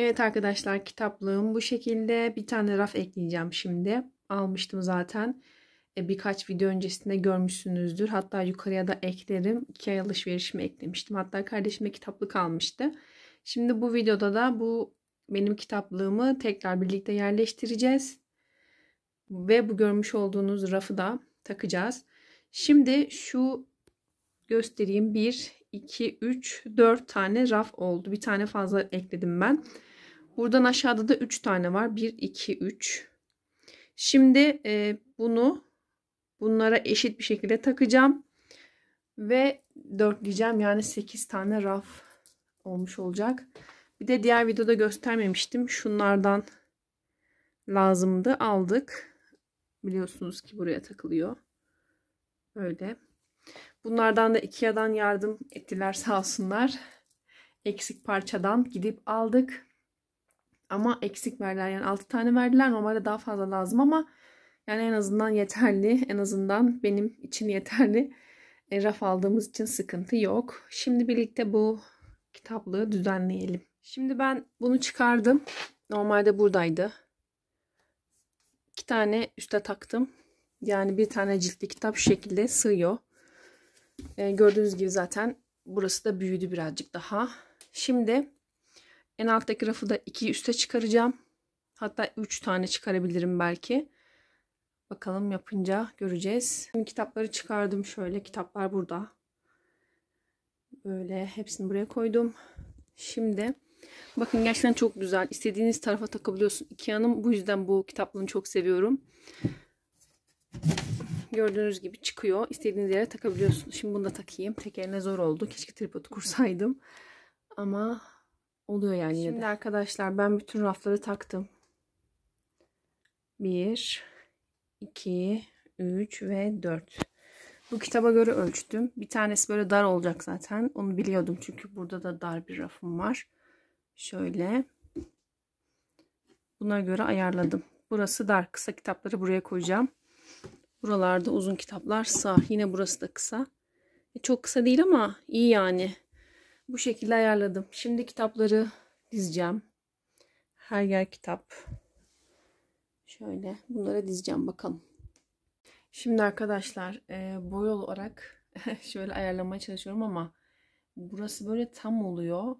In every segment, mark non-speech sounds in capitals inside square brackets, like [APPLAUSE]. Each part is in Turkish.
Evet arkadaşlar kitaplığım bu şekilde. Bir tane raf ekleyeceğim şimdi. Almıştım zaten. E, birkaç video öncesinde görmüşsünüzdür. Hatta yukarıya da eklerim. İki ay alışverişimi eklemiştim. Hatta kardeşime kitaplık almıştı. Şimdi bu videoda da bu benim kitaplığımı tekrar birlikte yerleştireceğiz. Ve bu görmüş olduğunuz rafı da takacağız. Şimdi şu göstereyim. 1, 2, 3, 4 tane raf oldu. Bir tane fazla ekledim ben. Buradan aşağıda da 3 tane var. 1, 2, 3. Şimdi e, bunu bunlara eşit bir şekilde takacağım. Ve dörtleyeceğim. Yani 8 tane raf olmuş olacak. Bir de diğer videoda göstermemiştim. Şunlardan lazımdı. Aldık. Biliyorsunuz ki buraya takılıyor. Böyle. Bunlardan da Ikea'dan yardım ettiler sağ olsunlar. Eksik parçadan gidip aldık ama eksik verdiler. Yani 6 tane verdiler. Normalde daha fazla lazım ama yani en azından yeterli. En azından benim için yeterli. E, raf aldığımız için sıkıntı yok. Şimdi birlikte bu kitaplığı düzenleyelim. Şimdi ben bunu çıkardım. Normalde buradaydı. İki tane üste taktım. Yani bir tane ciltli kitap şu şekilde sığıyor. E, gördüğünüz gibi zaten burası da büyüdü birazcık daha. Şimdi en alttaki rafı da 2'yi üste çıkaracağım. Hatta 3 tane çıkarabilirim belki. Bakalım yapınca göreceğiz. Şimdi kitapları çıkardım şöyle. Kitaplar burada. Böyle hepsini buraya koydum. Şimdi bakın gerçekten çok güzel. İstediğiniz tarafa takabiliyorsun. Ikea'nın bu yüzden bu kitaplığını çok seviyorum. Gördüğünüz gibi çıkıyor. İstediğiniz yere takabiliyorsun. Şimdi bunu da takayım. Tekerine zor oldu. Keşke tripod kursaydım. Ama Oluyor yani. Şimdi de. arkadaşlar ben bütün rafları taktım. 1, 2, 3 ve 4. Bu kitaba göre ölçtüm. Bir tanesi böyle dar olacak zaten. Onu biliyordum çünkü burada da dar bir rafım var. Şöyle. Buna göre ayarladım. Burası dar. Kısa kitapları buraya koyacağım. Buralarda uzun kitaplar sağ. Yine burası da kısa. E, çok kısa değil ama iyi yani. Bu şekilde ayarladım. Şimdi kitapları dizeceğim. Her yer kitap. Şöyle bunlara dizeceğim bakalım. Şimdi arkadaşlar e, boy olarak [LAUGHS] şöyle ayarlamaya çalışıyorum ama burası böyle tam oluyor.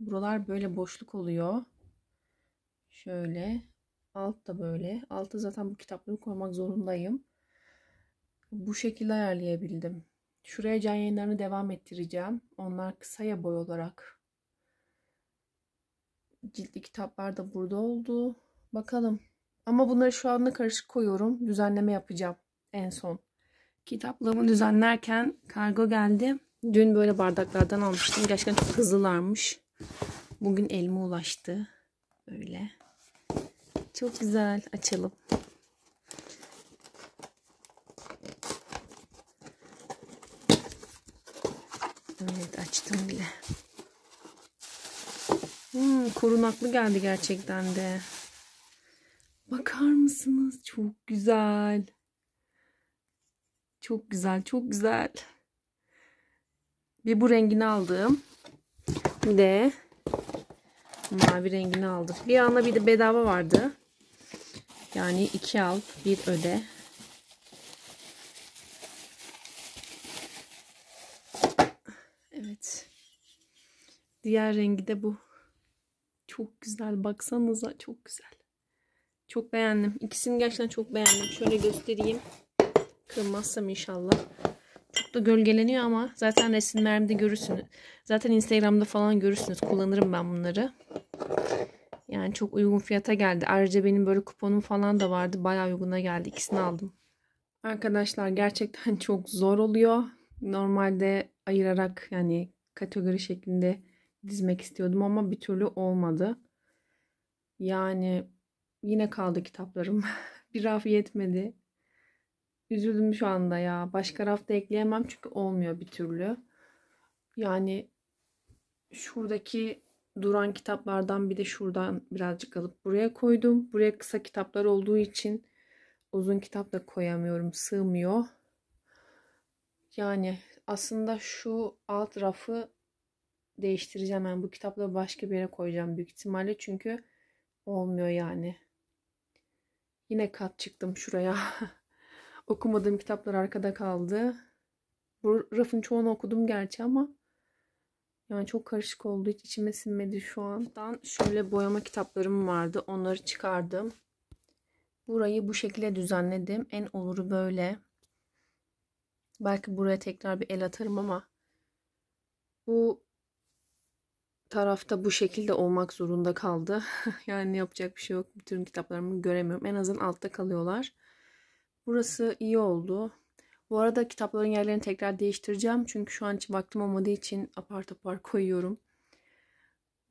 Buralar böyle boşluk oluyor. Şöyle. Alt da böyle. Altı zaten bu kitapları koymak zorundayım. Bu şekilde ayarlayabildim. Şuraya can yayınlarını devam ettireceğim. Onlar kısa ya boy olarak. Ciltli kitaplar da burada oldu. Bakalım. Ama bunları şu anda karışık koyuyorum. Düzenleme yapacağım en son. Kitaplığımı düzenlerken kargo geldi. Dün böyle bardaklardan almıştım. Gerçekten çok hızlılarmış. Bugün elime ulaştı. Böyle. Çok güzel. Açalım. açtım bile. Hmm, korunaklı geldi gerçekten de. Bakar mısınız? Çok güzel. Çok güzel, çok güzel. Bir bu rengini aldım. Bir de mavi rengini aldık. Bir anda bir de bedava vardı. Yani iki al, bir öde. Evet. Diğer rengi de bu. Çok güzel. Baksanıza çok güzel. Çok beğendim. İkisini gerçekten çok beğendim. Şöyle göstereyim. Kırmazsam inşallah. Çok da gölgeleniyor ama zaten resimlerimde görürsünüz. Zaten Instagram'da falan görürsünüz. Kullanırım ben bunları. Yani çok uygun fiyata geldi. Ayrıca benim böyle kuponum falan da vardı. Bayağı uyguna geldi. İkisini aldım. Arkadaşlar gerçekten [LAUGHS] çok zor oluyor. Normalde ayırarak yani kategori şeklinde dizmek istiyordum ama bir türlü olmadı. Yani yine kaldı kitaplarım. [LAUGHS] bir raf yetmedi. Üzüldüm şu anda ya. Başka rafta ekleyemem çünkü olmuyor bir türlü. Yani şuradaki duran kitaplardan bir de şuradan birazcık alıp buraya koydum. Buraya kısa kitaplar olduğu için uzun kitap da koyamıyorum. Sığmıyor. Yani aslında şu alt rafı değiştireceğim. Yani bu kitapları başka bir yere koyacağım büyük ihtimalle. Çünkü olmuyor yani. Yine kat çıktım şuraya. [LAUGHS] Okumadığım kitaplar arkada kaldı. Bu rafın çoğunu okudum gerçi ama yani çok karışık oldu. Hiç içime sinmedi şu andan. Şöyle boyama kitaplarım vardı. Onları çıkardım. Burayı bu şekilde düzenledim. En oluru böyle. Belki buraya tekrar bir el atarım ama bu tarafta bu şekilde olmak zorunda kaldı. [LAUGHS] yani ne yapacak bir şey yok. Bütün kitaplarımı göremiyorum. En azından altta kalıyorlar. Burası iyi oldu. Bu arada kitapların yerlerini tekrar değiştireceğim. Çünkü şu an hiç vaktim olmadığı için apar topar [LAUGHS] koyuyorum.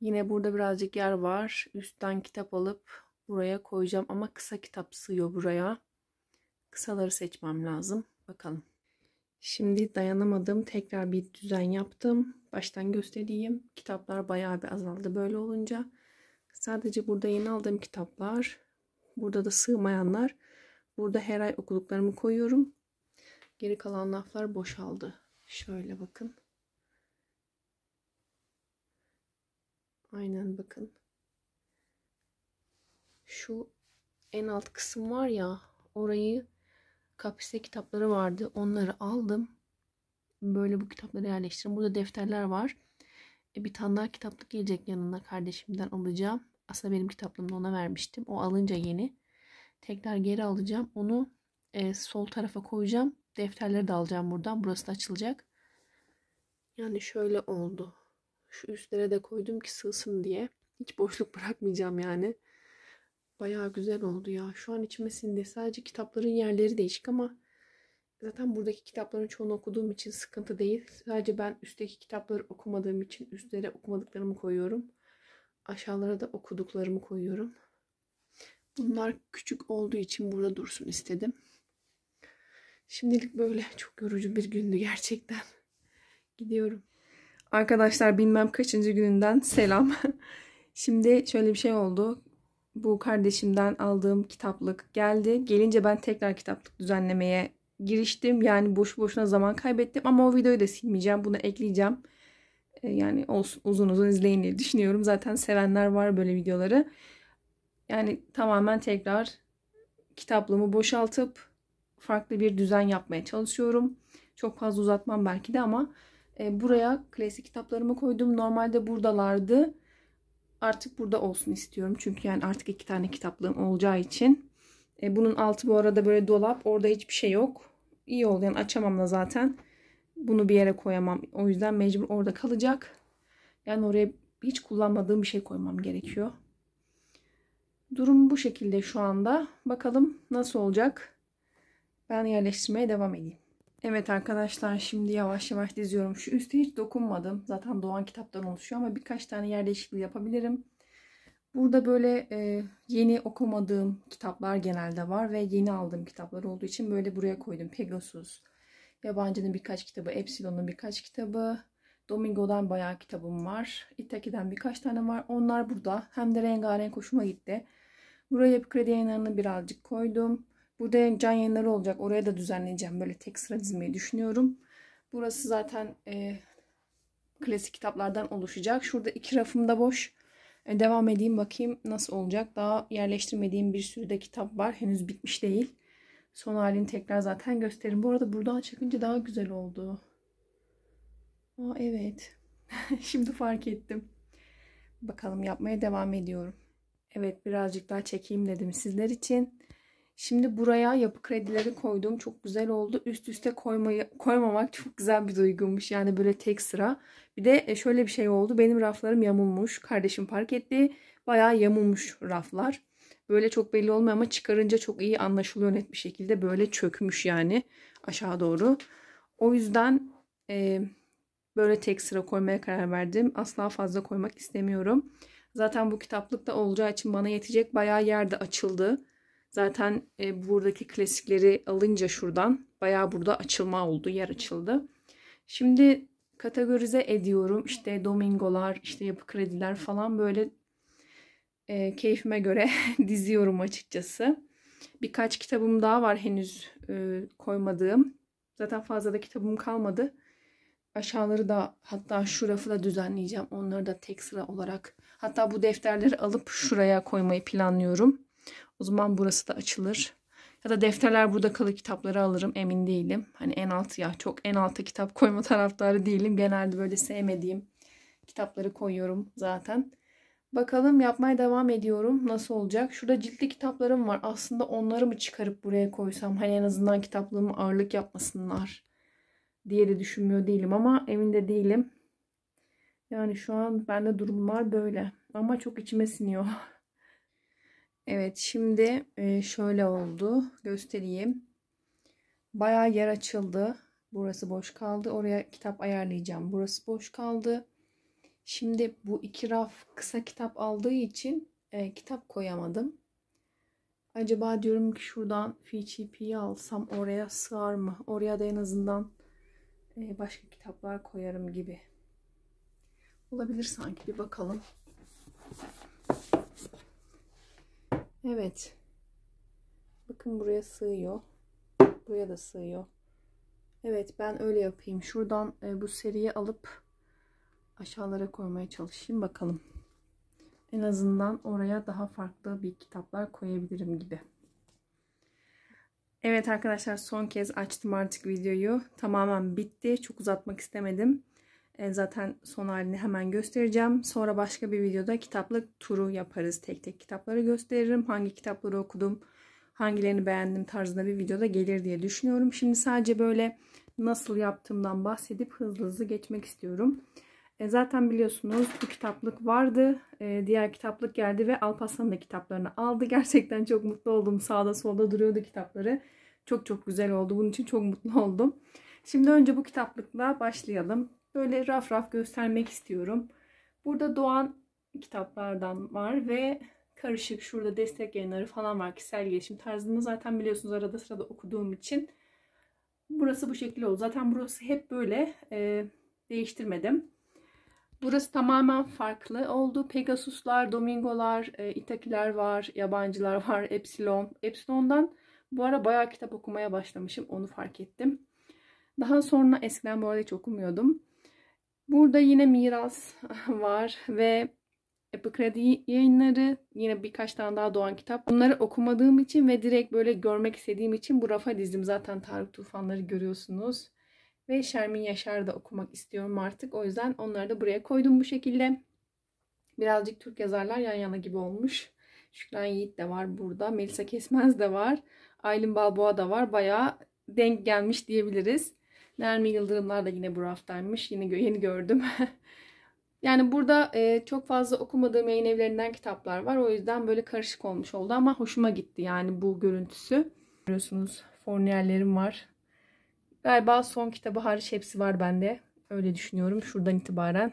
Yine burada birazcık yer var. Üstten kitap alıp buraya koyacağım. Ama kısa kitap sığıyor buraya. Kısaları seçmem lazım. Bakalım. Şimdi dayanamadım. Tekrar bir düzen yaptım. Baştan göstereyim. Kitaplar bayağı bir azaldı böyle olunca. Sadece burada yeni aldığım kitaplar. Burada da sığmayanlar. Burada her ay okuduklarımı koyuyorum. Geri kalan laflar boşaldı. Şöyle bakın. Aynen bakın. Şu en alt kısım var ya orayı kapiste kitapları vardı. Onları aldım. Böyle bu kitapları yerleştirdim. Burada defterler var. E, bir tane daha kitaplık gelecek yanına kardeşimden alacağım. Aslında benim kitaplığımda ona vermiştim. O alınca yeni. Tekrar geri alacağım. Onu e, sol tarafa koyacağım. Defterleri de alacağım buradan. Burası da açılacak. Yani şöyle oldu. Şu üstlere de koydum ki sığsın diye. Hiç boşluk bırakmayacağım yani. Bayağı güzel oldu ya. Şu an içime sindi. Sadece kitapların yerleri değişik ama zaten buradaki kitapların çoğunu okuduğum için sıkıntı değil. Sadece ben üstteki kitapları okumadığım için üstlere okumadıklarımı koyuyorum. Aşağılara da okuduklarımı koyuyorum. Bunlar küçük olduğu için burada dursun istedim. Şimdilik böyle çok yorucu bir gündü gerçekten. [LAUGHS] Gidiyorum. Arkadaşlar bilmem kaçıncı gününden selam. [LAUGHS] Şimdi şöyle bir şey oldu bu kardeşimden aldığım kitaplık geldi. Gelince ben tekrar kitaplık düzenlemeye giriştim. Yani boş boşuna zaman kaybettim ama o videoyu da silmeyeceğim. Bunu ekleyeceğim. E, yani olsun, uzun uzun izleyin diye düşünüyorum. Zaten sevenler var böyle videoları. Yani tamamen tekrar kitaplığımı boşaltıp farklı bir düzen yapmaya çalışıyorum. Çok fazla uzatmam belki de ama e, buraya klasik kitaplarımı koydum. Normalde buradalardı artık burada olsun istiyorum. Çünkü yani artık iki tane kitaplığım olacağı için. E, bunun altı bu arada böyle dolap. Orada hiçbir şey yok. İyi oldu yani açamam da zaten. Bunu bir yere koyamam. O yüzden mecbur orada kalacak. Yani oraya hiç kullanmadığım bir şey koymam gerekiyor. Durum bu şekilde şu anda. Bakalım nasıl olacak. Ben yerleştirmeye devam edeyim. Evet arkadaşlar şimdi yavaş yavaş diziyorum. Şu üste hiç dokunmadım. Zaten Doğan kitaptan oluşuyor ama birkaç tane yer değişikliği yapabilirim. Burada böyle e, yeni okumadığım kitaplar genelde var ve yeni aldığım kitaplar olduğu için böyle buraya koydum. Pegasus, Yabancı'nın birkaç kitabı, Epsilon'un birkaç kitabı, Domingo'dan bayağı kitabım var. Itaki'den birkaç tane var. Onlar burada. Hem de rengarenk hoşuma gitti. Buraya bir kredi yayınlarını birazcık koydum. Burada can yayınları olacak. Oraya da düzenleyeceğim. Böyle tek sıra dizmeyi düşünüyorum. Burası zaten e, klasik kitaplardan oluşacak. Şurada iki rafım da boş. E, devam edeyim bakayım nasıl olacak. Daha yerleştirmediğim bir sürü de kitap var. Henüz bitmiş değil. Son halini tekrar zaten gösteririm. Bu arada buradan çekince daha güzel oldu. Aa evet. [LAUGHS] Şimdi fark ettim. Bakalım yapmaya devam ediyorum. Evet birazcık daha çekeyim dedim sizler için. Şimdi buraya yapı kredileri koyduğum çok güzel oldu. Üst üste koymayı koymamak çok güzel bir duygumuş. Yani böyle tek sıra. Bir de e, şöyle bir şey oldu. Benim raflarım yamulmuş. Kardeşim fark etti. Bayağı yamulmuş raflar. Böyle çok belli olmuyor ama çıkarınca çok iyi anlaşılıyor net bir şekilde. Böyle çökmüş yani aşağı doğru. O yüzden e, böyle tek sıra koymaya karar verdim. Asla fazla koymak istemiyorum. Zaten bu kitaplık da olacağı için bana yetecek. Bayağı yerde açıldı. Zaten e, buradaki klasikleri alınca şuradan bayağı burada açılma oldu, yer açıldı. Şimdi kategorize ediyorum. İşte domingolar, işte yapı krediler falan böyle e, keyfime göre [LAUGHS] diziyorum açıkçası. Birkaç kitabım daha var henüz e, koymadığım. Zaten fazla da kitabım kalmadı. Aşağıları da hatta şu rafı da düzenleyeceğim. Onları da tek sıra olarak. Hatta bu defterleri alıp şuraya koymayı planlıyorum. O zaman burası da açılır. Ya da defterler burada kalır kitapları alırım emin değilim. Hani en alt ya çok en alta kitap koyma [LAUGHS] taraftarı değilim. Genelde böyle sevmediğim kitapları koyuyorum zaten. Bakalım yapmaya devam ediyorum. Nasıl olacak? Şurada ciltli kitaplarım var. Aslında onları mı çıkarıp buraya koysam? Hani en azından kitaplığımı ağırlık yapmasınlar diye de düşünmüyor değilim ama emin de değilim. Yani şu an bende durumlar böyle. Ama çok içime siniyor. [LAUGHS] Evet şimdi şöyle oldu. Göstereyim. Bayağı yer açıldı. Burası boş kaldı. Oraya kitap ayarlayacağım. Burası boş kaldı. Şimdi bu iki raf kısa kitap aldığı için e, kitap koyamadım. Acaba diyorum ki şuradan FCP'yi alsam oraya sığar mı? Oraya da en azından e, başka kitaplar koyarım gibi. Olabilir sanki bir bakalım. Evet. Bakın buraya sığıyor. Buraya da sığıyor. Evet ben öyle yapayım. Şuradan e, bu seriyi alıp aşağılara koymaya çalışayım bakalım. En azından oraya daha farklı bir kitaplar koyabilirim gibi. Evet arkadaşlar son kez açtım artık videoyu. Tamamen bitti. Çok uzatmak istemedim. E, zaten son halini hemen göstereceğim. Sonra başka bir videoda kitaplık turu yaparız. Tek tek kitapları gösteririm. Hangi kitapları okudum, hangilerini beğendim tarzında bir videoda gelir diye düşünüyorum. Şimdi sadece böyle nasıl yaptığımdan bahsedip hızlı hızlı geçmek istiyorum. E zaten biliyorsunuz bu kitaplık vardı. E, diğer kitaplık geldi ve Alparslan da kitaplarını aldı. [LAUGHS] Gerçekten çok mutlu oldum. Sağda solda duruyordu kitapları. Çok çok güzel oldu. Bunun için çok mutlu oldum. Şimdi önce bu kitaplıkla başlayalım böyle raf raf göstermek istiyorum. Burada doğan kitaplardan var ve karışık şurada destek yayınları falan var. Kişisel gelişim tarzını zaten biliyorsunuz arada sırada okuduğum için. Burası bu şekilde oldu. Zaten burası hep böyle e, değiştirmedim. Burası tamamen farklı oldu. Pegasuslar, Domingolar, e, Itakiler var, yabancılar [LAUGHS] var, Epsilon. Epsilon'dan bu ara bayağı kitap okumaya başlamışım. Onu fark ettim. Daha sonra eskiden bu arada hiç okumuyordum. Burada yine miras [LAUGHS] var ve Apple Kredi yayınları yine birkaç tane daha doğan kitap. Bunları okumadığım için ve direkt böyle görmek istediğim için bu rafa dizdim. Zaten Tarık Tufanları görüyorsunuz. Ve Şermin Yaşar'ı da okumak istiyorum artık. O yüzden onları da buraya koydum bu şekilde. Birazcık Türk yazarlar yan yana gibi olmuş. Şükran Yiğit de var burada. Melisa Kesmez de var. Aylin Balboa da var. Baya denk gelmiş diyebiliriz. Nermin Yıldırımlar da yine bu raftaymış. Yine yeni gördüm. [LAUGHS] yani burada e, çok fazla okumadığım yayın evlerinden kitaplar var. O yüzden böyle karışık olmuş oldu ama hoşuma gitti yani bu görüntüsü. Görüyorsunuz forniyerlerim var. Galiba son kitabı hariç hepsi var bende. Öyle düşünüyorum şuradan itibaren.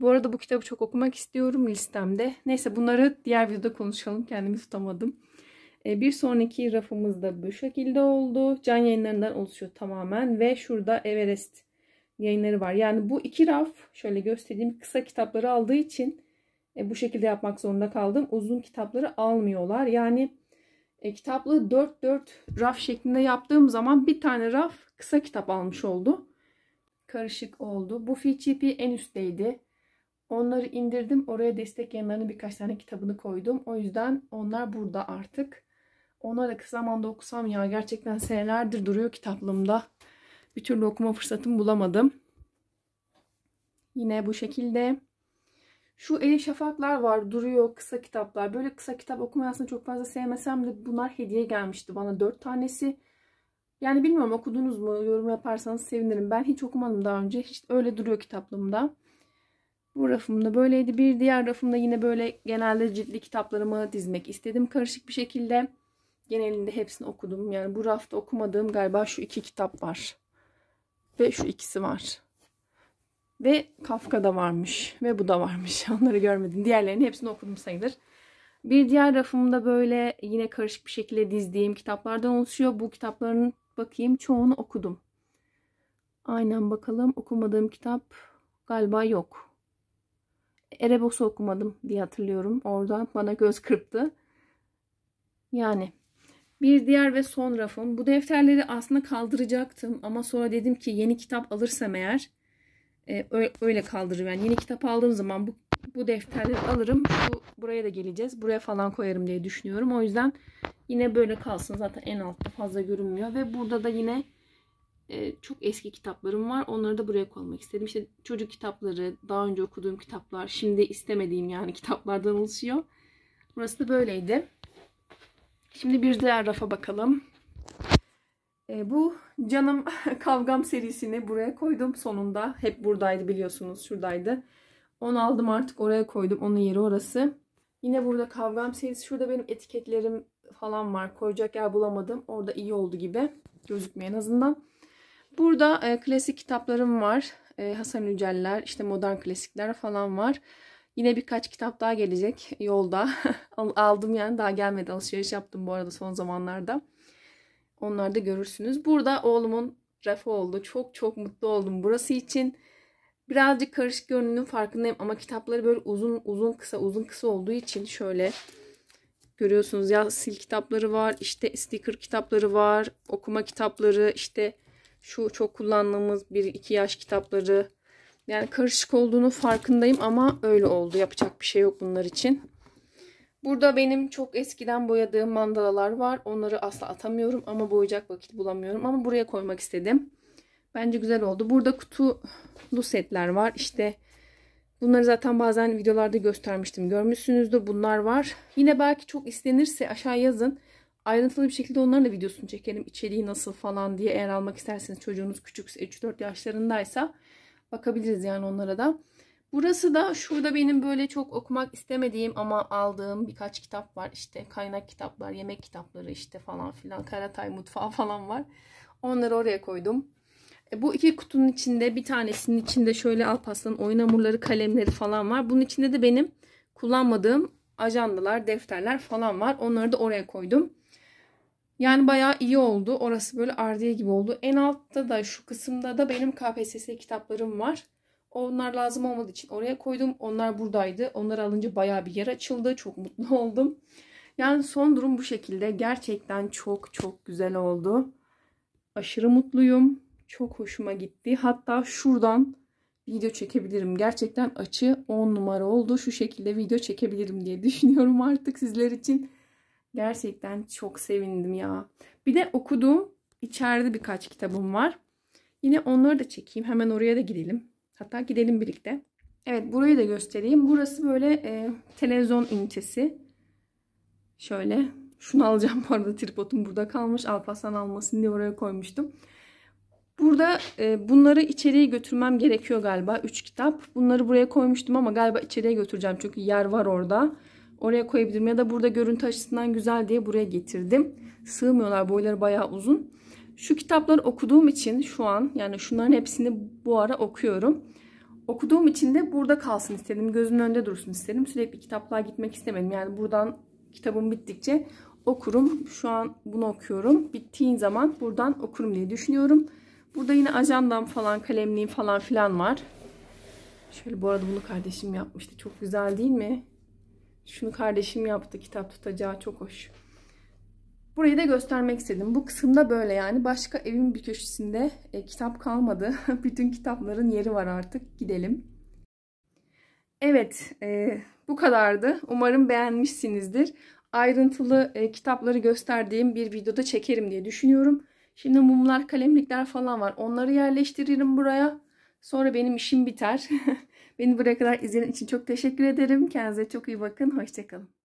Bu arada bu kitabı çok okumak istiyorum listemde. Neyse bunları diğer videoda konuşalım. Kendimi tutamadım. E, bir sonraki rafımız da bu şekilde oldu. Can yayınlarından oluşuyor tamamen ve şurada Everest yayınları var. Yani bu iki raf şöyle gösterdiğim kısa kitapları aldığı için e, bu şekilde yapmak zorunda kaldım. Uzun kitapları almıyorlar. Yani e, kitaplığı 4-4 raf şeklinde yaptığım zaman bir tane raf kısa kitap almış oldu. Karışık oldu. Bu FGP en üstteydi. Onları indirdim. Oraya destek yayınlarının birkaç tane kitabını koydum. O yüzden onlar burada artık ona da kısa zamanda okusam ya gerçekten senelerdir duruyor kitaplığımda. Bir türlü okuma fırsatım bulamadım. Yine bu şekilde. Şu Eli Şafaklar var duruyor kısa kitaplar. Böyle kısa kitap okumayı aslında çok fazla sevmesem de bunlar hediye gelmişti bana. Dört tanesi. Yani bilmiyorum okudunuz mu? Yorum yaparsanız sevinirim. Ben hiç okumadım daha önce. Hiç öyle duruyor kitaplığımda. Bu rafımda böyleydi. Bir diğer rafımda yine böyle genelde ciltli kitaplarımı dizmek istedim karışık bir şekilde genelinde hepsini okudum. Yani bu rafta okumadığım galiba şu iki kitap var. Ve şu ikisi var. Ve Kafka da varmış. Ve bu da varmış. [LAUGHS] Onları görmedim. Diğerlerini hepsini okudum sayılır. Bir diğer rafımda böyle yine karışık bir şekilde dizdiğim kitaplardan oluşuyor. Bu kitapların bakayım çoğunu okudum. Aynen bakalım okumadığım kitap galiba yok. Erebos'u okumadım diye hatırlıyorum. orada bana göz kırptı. Yani bir diğer ve son rafım. Bu defterleri aslında kaldıracaktım ama sonra dedim ki yeni kitap alırsam eğer e, öyle kaldırırım. Yani yeni kitap aldığım zaman bu, bu defterleri alırım. Bu, buraya da geleceğiz. Buraya falan koyarım diye düşünüyorum. O yüzden yine böyle kalsın. Zaten en altta fazla görünmüyor. Ve burada da yine e, çok eski kitaplarım var. Onları da buraya koymak istedim. İşte çocuk kitapları, daha önce okuduğum kitaplar, şimdi istemediğim yani kitaplardan oluşuyor. Burası da böyleydi. Şimdi bir diğer rafa bakalım. E, bu Canım [LAUGHS] Kavgam serisini buraya koydum sonunda. Hep buradaydı biliyorsunuz şuradaydı. Onu aldım artık oraya koydum. Onun yeri orası. Yine burada Kavgam serisi. Şurada benim etiketlerim falan var. Koyacak yer bulamadım. Orada iyi oldu gibi. gözükmeyen azından. Burada e, klasik kitaplarım var. E, Hasan Yücel'ler, işte modern klasikler falan var. Yine birkaç kitap daha gelecek yolda. [LAUGHS] Aldım yani daha gelmedi. Alışveriş yaptım bu arada son zamanlarda. Onları da görürsünüz. Burada oğlumun rafı oldu. Çok çok mutlu oldum burası için. Birazcık karışık görünümün farkındayım ama kitapları böyle uzun uzun kısa uzun kısa olduğu için şöyle görüyorsunuz ya sil kitapları var, işte sticker kitapları var, okuma kitapları, işte şu çok kullandığımız bir iki yaş kitapları, yani karışık olduğunu farkındayım ama öyle oldu. Yapacak bir şey yok bunlar için. Burada benim çok eskiden boyadığım mandalalar var. Onları asla atamıyorum ama boyacak vakit bulamıyorum. Ama buraya koymak istedim. Bence güzel oldu. Burada kutulu setler var. İşte bunları zaten bazen videolarda göstermiştim. Görmüşsünüzdür bunlar var. Yine belki çok istenirse aşağı yazın. Ayrıntılı bir şekilde onların da videosunu çekelim. İçeriği nasıl falan diye eğer almak isterseniz çocuğunuz küçükse 3-4 yaşlarındaysa bakabiliriz yani onlara da. Burası da şurada benim böyle çok okumak istemediğim ama aldığım birkaç kitap var. İşte kaynak kitaplar, yemek kitapları işte falan filan. Karatay mutfağı [LAUGHS] falan var. Onları oraya koydum. E, bu iki kutunun içinde bir tanesinin içinde şöyle Alpaslan'ın oyun hamurları, kalemleri falan var. Bunun içinde de benim kullanmadığım ajandalar, defterler falan var. Onları da oraya koydum. Yani bayağı iyi oldu. Orası böyle ardiye gibi oldu. En altta da şu kısımda da benim KPSS kitaplarım var. Onlar lazım olmadığı için oraya koydum. Onlar buradaydı. Onları alınca bayağı bir yer açıldı. Çok mutlu [LAUGHS] oldum. Yani son durum bu şekilde. Gerçekten çok çok güzel oldu. Aşırı mutluyum. Çok hoşuma gitti. Hatta şuradan video çekebilirim. Gerçekten açı 10 numara oldu. Şu şekilde video çekebilirim diye [LAUGHS] düşünüyorum artık sizler için. Gerçekten çok sevindim ya. Bir de okuduğum içeride birkaç kitabım var. Yine onları da çekeyim. Hemen oraya da gidelim. Hatta gidelim birlikte. Evet burayı da göstereyim. Burası böyle e, televizyon ünitesi. Şöyle. Şunu alacağım [LAUGHS] bu arada tripodum burada kalmış. Alparslan almasın diye oraya koymuştum. Burada e, bunları içeriye götürmem gerekiyor galiba. 3 kitap. Bunları buraya koymuştum ama galiba içeriye götüreceğim. Çünkü yer var orada. Oraya koyabilirim ya da burada görüntü açısından güzel diye buraya getirdim. Sığmıyorlar boyları bayağı uzun. Şu kitapları okuduğum için şu an yani şunların hepsini bu ara okuyorum. Okuduğum için de burada kalsın istedim. Gözümün önünde dursun istedim. Sürekli kitaplığa gitmek istemedim. Yani buradan kitabım bittikçe okurum. Şu an bunu okuyorum. Bittiğin zaman buradan okurum diye düşünüyorum. Burada yine ajandam falan, kalemliğim falan filan var. Şöyle bu arada bunu kardeşim yapmıştı. Çok güzel değil mi? Şunu kardeşim yaptı kitap tutacağı çok hoş. Burayı da göstermek istedim. Bu kısımda böyle yani. Başka evin bir köşesinde e, kitap kalmadı. [LAUGHS] Bütün kitapların yeri var artık. Gidelim. Evet e, bu kadardı. Umarım beğenmişsinizdir. Ayrıntılı e, kitapları gösterdiğim bir videoda çekerim diye düşünüyorum. Şimdi mumlar, kalemlikler falan var. Onları yerleştiririm buraya. Sonra benim işim biter. [LAUGHS] Beni buraya kadar izlediğiniz için çok teşekkür ederim. Kendinize çok iyi bakın. Hoşçakalın.